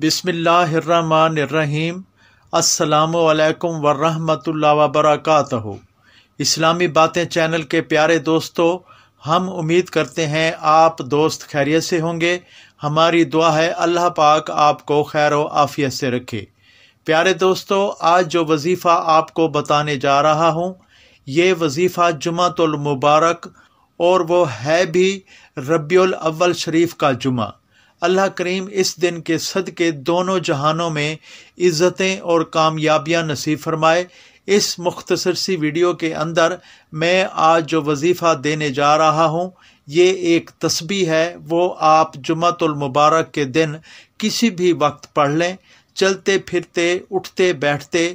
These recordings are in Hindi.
बिसमीम् अल्लाम वरहमल वबरकत इस्लामी बातें चैनल के प्यारे दोस्तों हम उम्मीद करते हैं आप दोस्त खैरियत से होंगे हमारी दुआ है अल्लाह पाक आपको खैर व आफियत से रखे प्यारे दोस्तों आज जो वजीफ़ा आपको बताने जा रहा हूँ ये वजीफ़ा जुमातुल मुबारक और वो है भी रबील अव्वल शरीफ का जुमा अल्लाह करीम इस दिन के सदक़े दोनों जहानों में इज़्ज़तें और कामयाबियाँ नसीब फरमाए इस मुख्तसर सी वीडियो के अंदर मैं आज जो वजीफ़ा देने जा रहा हूँ ये एक तस्बी है वो आप जुमतुलमबारक के दिन किसी भी वक्त पढ़ लें चलते फिरते उठते बैठते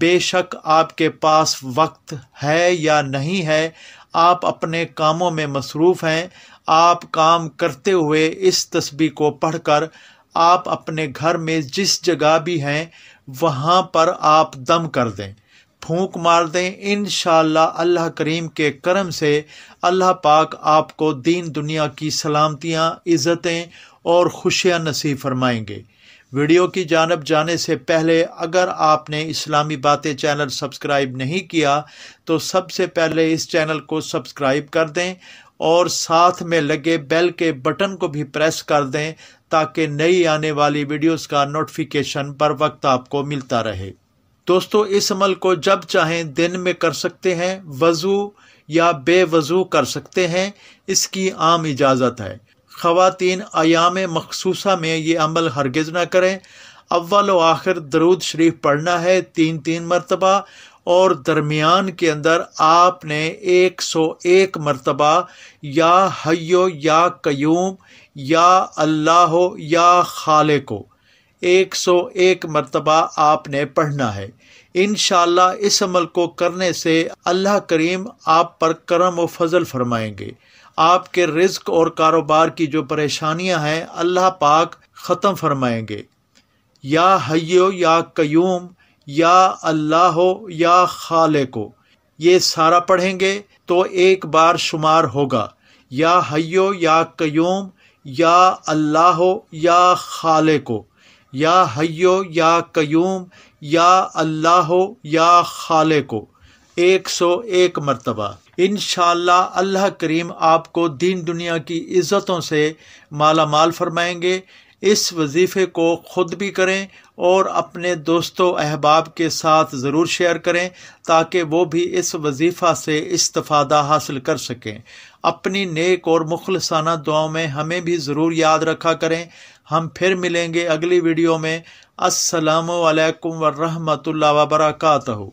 बेशक आपके पास वक्त है या नहीं है आप अपने कामों में मसरूफ़ हैं आप काम करते हुए इस तस्बी को पढ़कर आप अपने घर में जिस जगह भी हैं वहाँ पर आप दम कर दें फूंक मार दें इन अल्लाह करीम के करम से अल्लाह पाक आपको दीन दुनिया की सलामतियाँ इज़्ज़तें और खुशियाँ नसीब फरमाएंगे वीडियो की जानब जाने से पहले अगर आपने इस्लामी बातें चैनल सब्सक्राइब नहीं किया तो सबसे पहले इस चैनल को सब्सक्राइब कर दें और साथ में लगे बेल के बटन को भी प्रेस कर दें ताकि नई आने वाली वीडियोस का नोटिफिकेशन पर वक्त आपको मिलता रहे दोस्तों इस अमल को जब चाहें दिन में कर सकते हैं वज़ू या बेवज़ू कर सकते हैं इसकी आम इजाज़त है ख़वान आयाम मखसूसा में ये अमल हरगज़ ना करें अव्वल व आखिर दरूद शरीफ पढ़ना है तीन तीन मरतबा और दरमियान के अंदर आपने एक सौ एक मरतबा या हयो या क्यूम या अल्लाह या खाल को एक सौ एक मरतबा आपने पढ़ना है इन इस अमल को करने से अल्लाह करीम आप पर करम व फजल फरमाएंगे आपके रिज्क और कारोबार की जो परेशानियां हैं अल्लाह पाक ख़त्म फरमाएंगे या हयो या क्यूम या अल्लाह या खाल को ये सारा पढ़ेंगे तो एक बार शुमार होगा या हयो या क्यूम या अल्लाह हो या खाल को या हयो या क्यूम या अल्लाह हो या खाल को एक सौ एक मरतबा इन अल्लाह करीम आपको दीन दुनिया की इज़्ज़तों से माला माल फरमाएंगे इस वजीफ़े को ख़ुद भी करें और अपने दोस्तों अहबाब के साथ ज़रूर शेयर करें ताकि वो भी इस वजीफ़ा से इस्तफ़ादा हासिल कर सकें अपनी नेक और मुखलसाना दुआओं में हमें भी ज़रूर याद रखा करें हम फिर मिलेंगे अगली वीडियो में असलकम वरहमल वबरकू